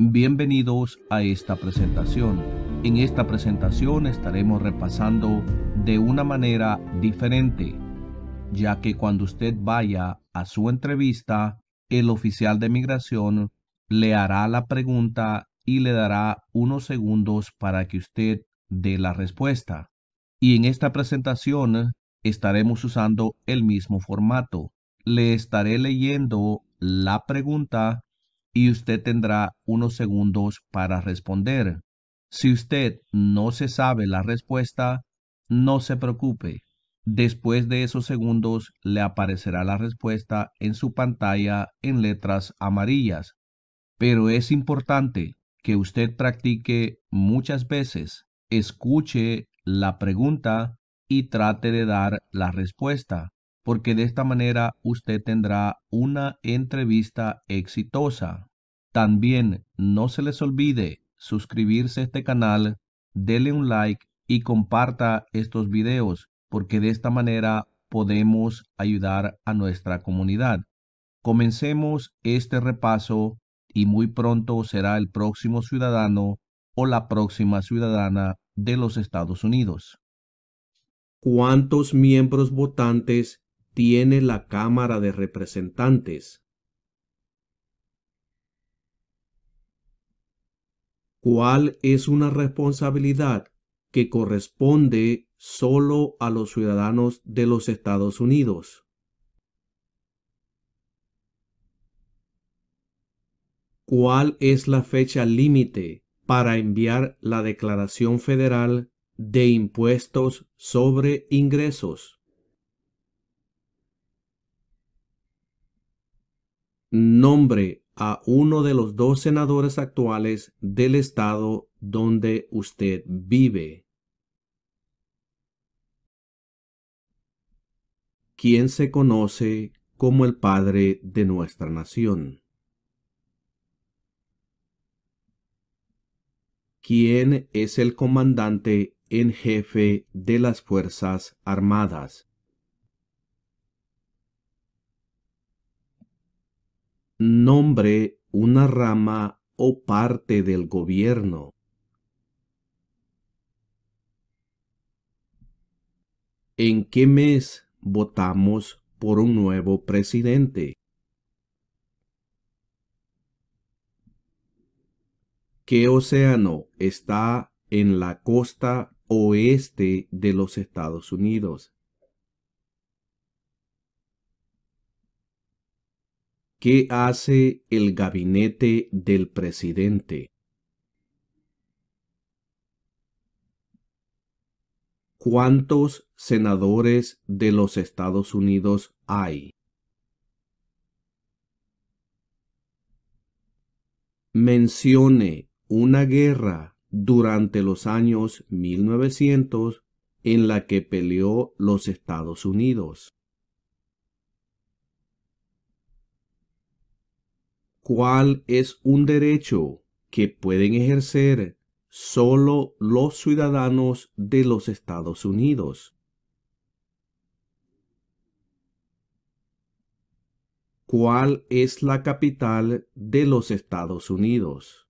Bienvenidos a esta presentación. En esta presentación estaremos repasando de una manera diferente, ya que cuando usted vaya a su entrevista, el oficial de migración le hará la pregunta y le dará unos segundos para que usted dé la respuesta. Y en esta presentación estaremos usando el mismo formato. Le estaré leyendo la pregunta y usted tendrá unos segundos para responder. Si usted no se sabe la respuesta, no se preocupe. Después de esos segundos le aparecerá la respuesta en su pantalla en letras amarillas. Pero es importante que usted practique muchas veces, escuche la pregunta y trate de dar la respuesta porque de esta manera usted tendrá una entrevista exitosa. También no se les olvide suscribirse a este canal, dele un like y comparta estos videos, porque de esta manera podemos ayudar a nuestra comunidad. Comencemos este repaso y muy pronto será el próximo ciudadano o la próxima ciudadana de los Estados Unidos. ¿Cuántos miembros votantes tiene la Cámara de Representantes. ¿Cuál es una responsabilidad que corresponde solo a los ciudadanos de los Estados Unidos? ¿Cuál es la fecha límite para enviar la Declaración Federal de Impuestos sobre Ingresos? nombre a uno de los dos senadores actuales del estado donde usted vive. ¿Quién se conoce como el padre de nuestra nación. ¿Quién es el comandante en jefe de las Fuerzas Armadas? nombre una rama o parte del gobierno. ¿En qué mes votamos por un nuevo presidente? ¿Qué océano está en la costa oeste de los Estados Unidos? ¿Qué hace el gabinete del presidente? ¿Cuántos senadores de los Estados Unidos hay? Mencione una guerra durante los años 1900 en la que peleó los Estados Unidos. cuál es un derecho que pueden ejercer solo los ciudadanos de los Estados Unidos. ¿Cuál es la capital de los Estados Unidos?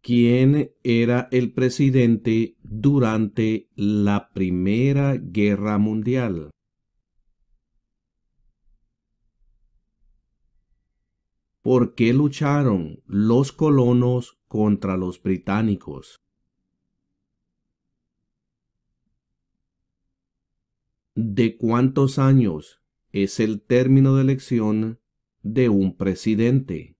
¿Quién era el presidente durante la Primera Guerra Mundial? ¿Por qué lucharon los colonos contra los británicos? ¿De cuántos años es el término de elección de un presidente?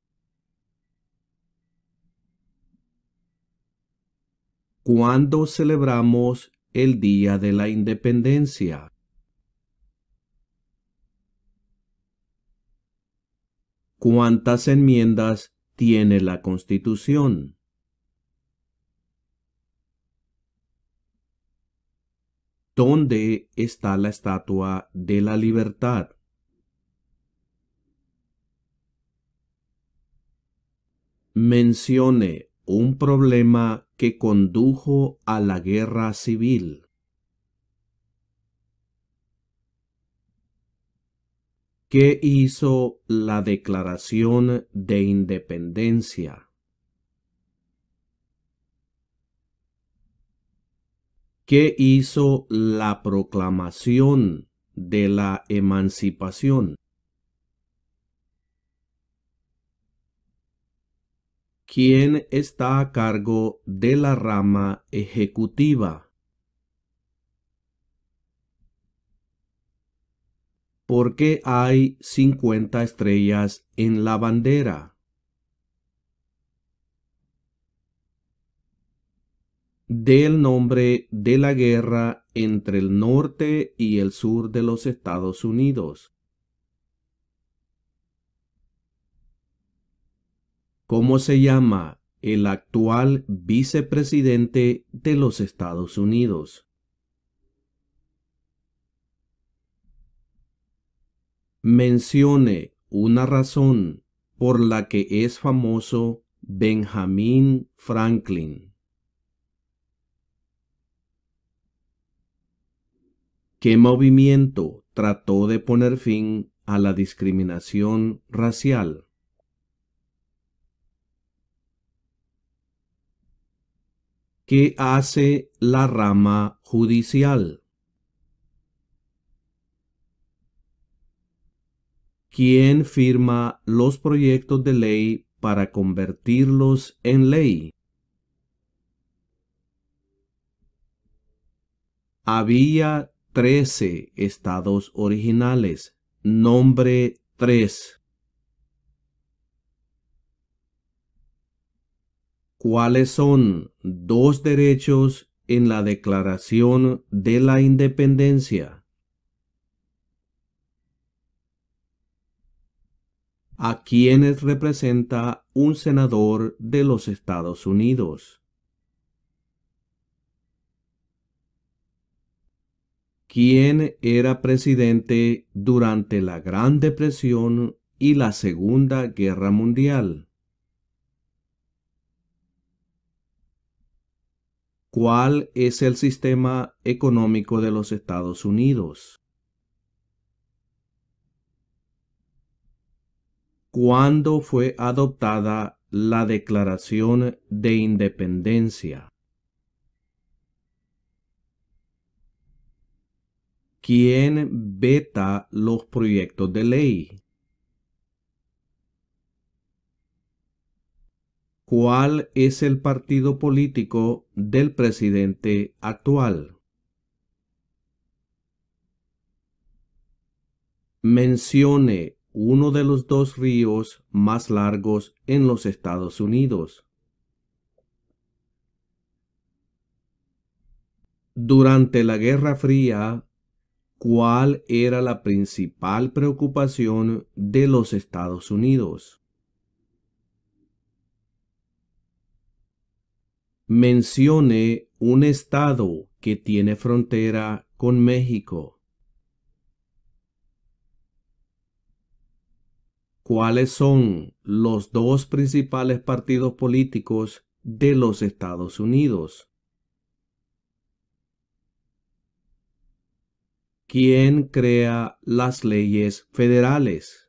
¿Cuándo celebramos el Día de la Independencia? ¿Cuántas enmiendas tiene la Constitución? ¿Dónde está la Estatua de la Libertad? Mencione un problema que condujo a la guerra civil. ¿Qué hizo la Declaración de Independencia. ¿Qué hizo la proclamación de la emancipación. ¿Quién está a cargo de la rama ejecutiva? ¿Por qué hay 50 estrellas en la bandera. Del nombre de la guerra entre el norte y el sur de los Estados Unidos. ¿Cómo se llama el actual vicepresidente de los Estados Unidos? mencione una razón por la que es famoso Benjamin Franklin. ¿Qué movimiento trató de poner fin a la discriminación racial? ¿Qué hace la rama judicial? ¿Quién firma los proyectos de ley para convertirlos en ley. Había trece estados originales, nombre tres. ¿Cuáles son dos derechos en la Declaración de la Independencia? a quienes representa un senador de los Estados Unidos. ¿Quién era presidente durante la Gran Depresión y la Segunda Guerra Mundial. ¿Cuál es el sistema económico de los Estados Unidos? Cuándo fue adoptada la Declaración de Independencia. ¿Quién veta los proyectos de ley? ¿Cuál es el partido político del presidente actual? Mencione uno de los dos ríos más largos en los Estados Unidos. Durante la Guerra Fría, ¿cuál era la principal preocupación de los Estados Unidos? Mencione un estado que tiene frontera con México. cuáles son los dos principales partidos políticos de los Estados Unidos. ¿Quién crea las leyes federales?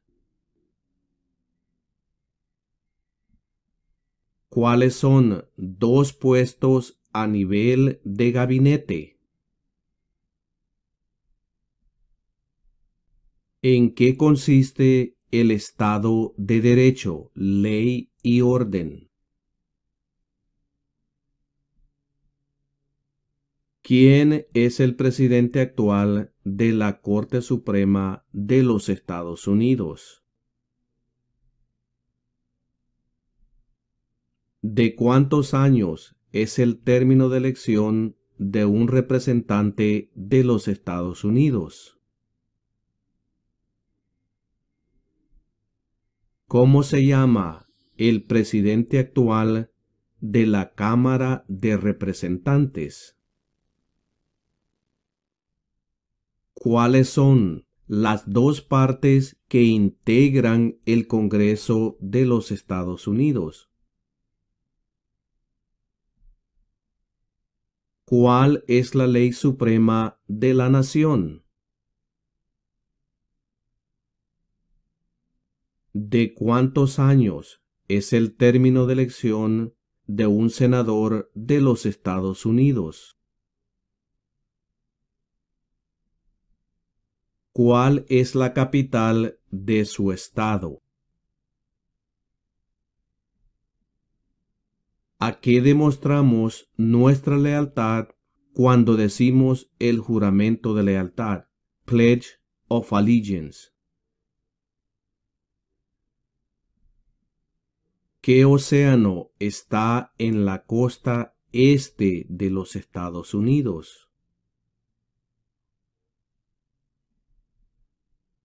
¿Cuáles son dos puestos a nivel de gabinete? ¿En qué consiste el Estado de Derecho, ley y orden. ¿Quién es el presidente actual de la Corte Suprema de los Estados Unidos? ¿De cuántos años es el término de elección de un representante de los Estados Unidos? ¿Cómo se llama el presidente actual de la Cámara de Representantes? ¿Cuáles son las dos partes que integran el Congreso de los Estados Unidos? ¿Cuál es la ley suprema de la nación? de cuántos años es el término de elección de un senador de los Estados Unidos. ¿Cuál es la capital de su estado? ¿A qué demostramos nuestra lealtad cuando decimos el juramento de lealtad? Pledge of Allegiance. ¿Qué océano está en la costa este de los Estados Unidos?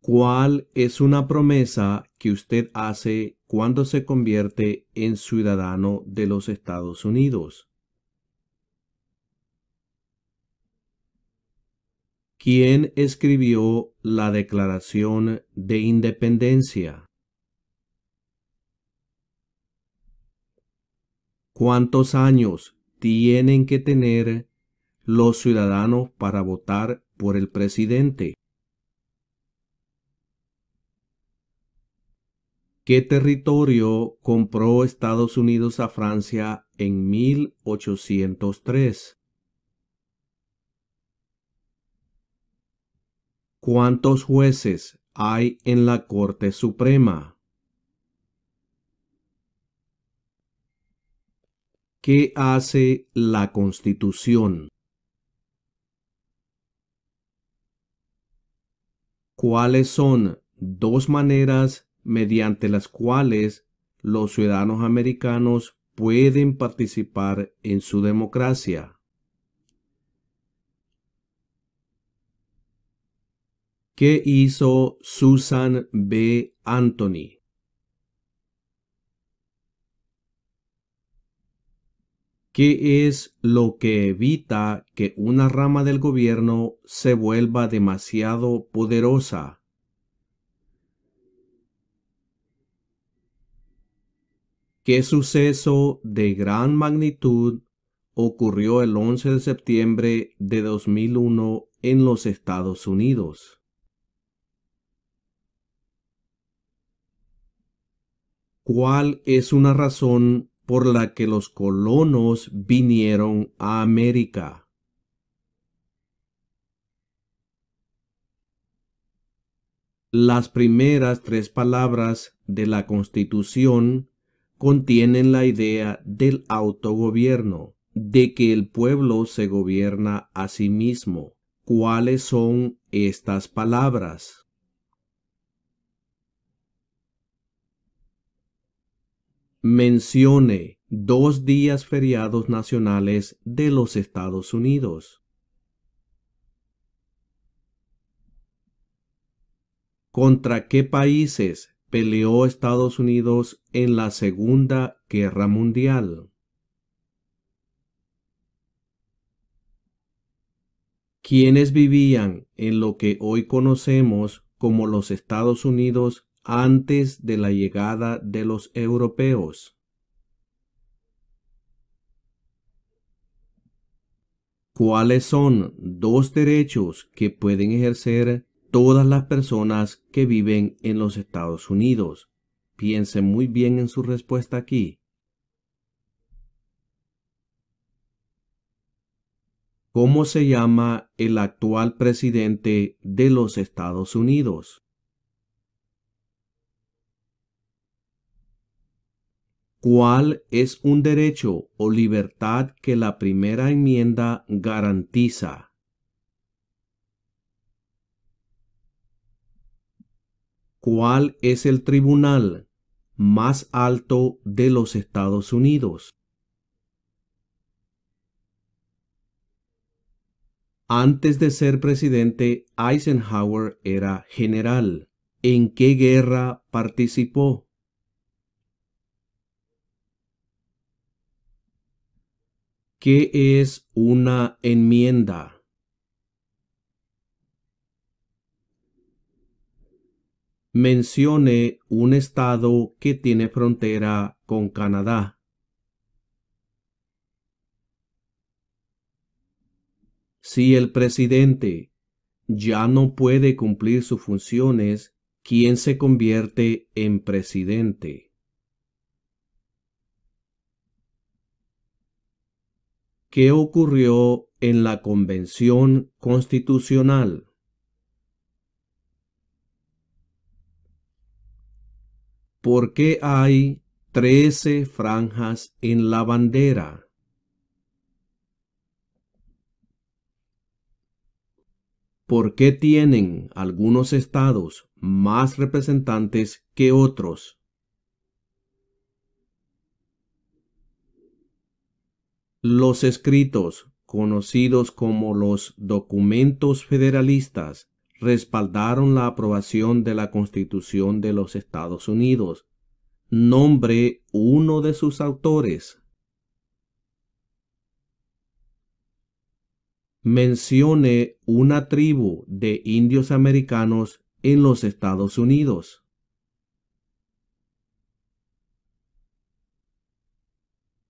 ¿Cuál es una promesa que usted hace cuando se convierte en ciudadano de los Estados Unidos? ¿Quién escribió la Declaración de Independencia? ¿Cuántos años tienen que tener los ciudadanos para votar por el presidente? ¿Qué territorio compró Estados Unidos a Francia en 1803? ¿Cuántos jueces hay en la Corte Suprema? ¿Qué hace la Constitución? ¿Cuáles son dos maneras mediante las cuales los ciudadanos americanos pueden participar en su democracia? ¿Qué hizo Susan B. Anthony? ¿Qué es lo que evita que una rama del gobierno se vuelva demasiado poderosa? ¿Qué suceso de gran magnitud ocurrió el 11 de septiembre de 2001 en los Estados Unidos? ¿Cuál es una razón por la que los colonos vinieron a América. Las primeras tres palabras de la Constitución contienen la idea del autogobierno, de que el pueblo se gobierna a sí mismo. ¿Cuáles son estas palabras? mencione dos días feriados nacionales de los Estados Unidos. ¿Contra qué países peleó Estados Unidos en la Segunda Guerra Mundial? ¿Quiénes vivían en lo que hoy conocemos como los Estados Unidos antes de la llegada de los europeos. ¿Cuáles son dos derechos que pueden ejercer todas las personas que viven en los Estados Unidos? Piense muy bien en su respuesta aquí. ¿Cómo se llama el actual presidente de los Estados Unidos? cuál es un derecho o libertad que la primera enmienda garantiza. ¿Cuál es el tribunal más alto de los Estados Unidos? Antes de ser presidente, Eisenhower era general. ¿En qué guerra participó? ¿Qué es una enmienda? Mencione un estado que tiene frontera con Canadá. Si el presidente ya no puede cumplir sus funciones, ¿quién se convierte en presidente? ¿Qué ocurrió en la Convención Constitucional? ¿Por qué hay trece franjas en la bandera? ¿Por qué tienen algunos estados más representantes que otros? Los escritos, conocidos como los documentos federalistas, respaldaron la aprobación de la Constitución de los Estados Unidos. Nombre uno de sus autores. Mencione una tribu de indios americanos en los Estados Unidos.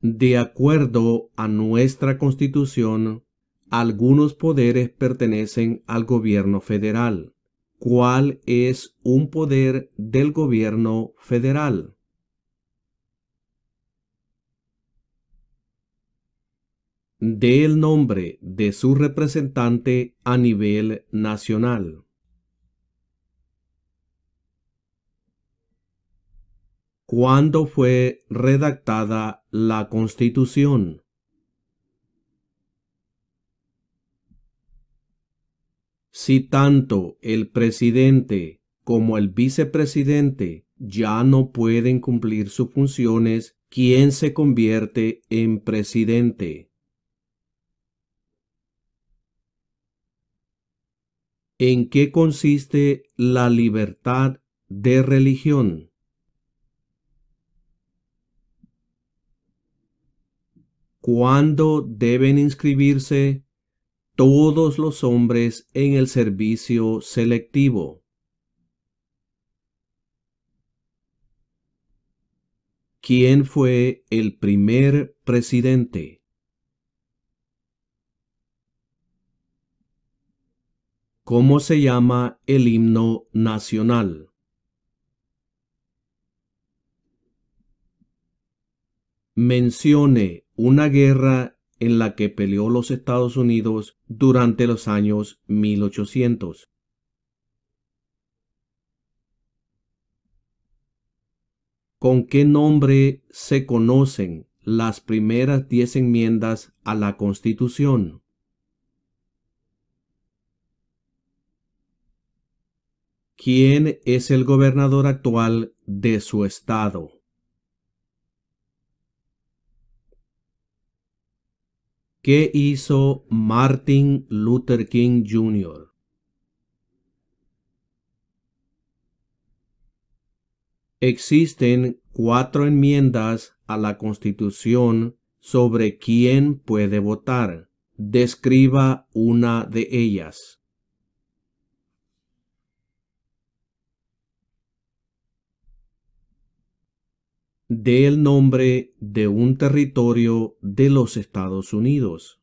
de acuerdo a nuestra Constitución, algunos poderes pertenecen al gobierno federal. ¿Cuál es un poder del gobierno federal? De el nombre de su representante a nivel nacional. ¿Cuándo fue redactada la Constitución? Si tanto el presidente como el vicepresidente ya no pueden cumplir sus funciones, ¿quién se convierte en presidente? ¿En qué consiste la libertad de religión? cuándo deben inscribirse todos los hombres en el servicio selectivo. ¿Quién fue el primer presidente? ¿Cómo se llama el himno nacional? Mencione una guerra en la que peleó los Estados Unidos durante los años 1800. ¿Con qué nombre se conocen las primeras diez enmiendas a la Constitución? ¿Quién es el gobernador actual de su estado? ¿Qué hizo Martin Luther King Jr.? Existen cuatro enmiendas a la Constitución sobre quién puede votar. Describa una de ellas. el nombre de un territorio de los Estados Unidos.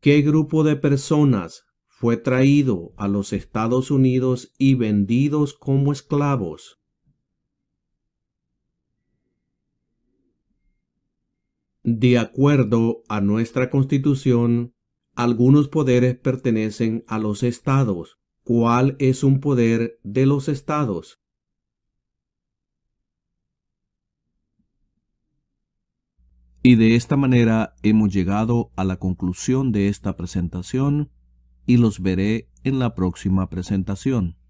¿Qué grupo de personas fue traído a los Estados Unidos y vendidos como esclavos? De acuerdo a nuestra Constitución, algunos poderes pertenecen a los estados, cuál es un poder de los estados. Y de esta manera hemos llegado a la conclusión de esta presentación y los veré en la próxima presentación.